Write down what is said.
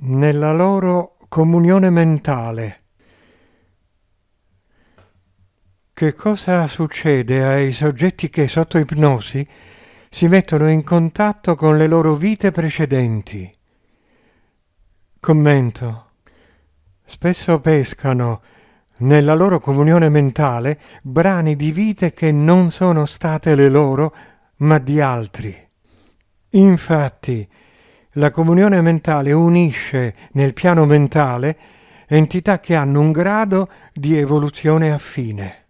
nella loro comunione mentale. Che cosa succede ai soggetti che sotto ipnosi si mettono in contatto con le loro vite precedenti? Commento. Spesso pescano nella loro comunione mentale brani di vite che non sono state le loro, ma di altri. Infatti, la comunione mentale unisce nel piano mentale entità che hanno un grado di evoluzione affine.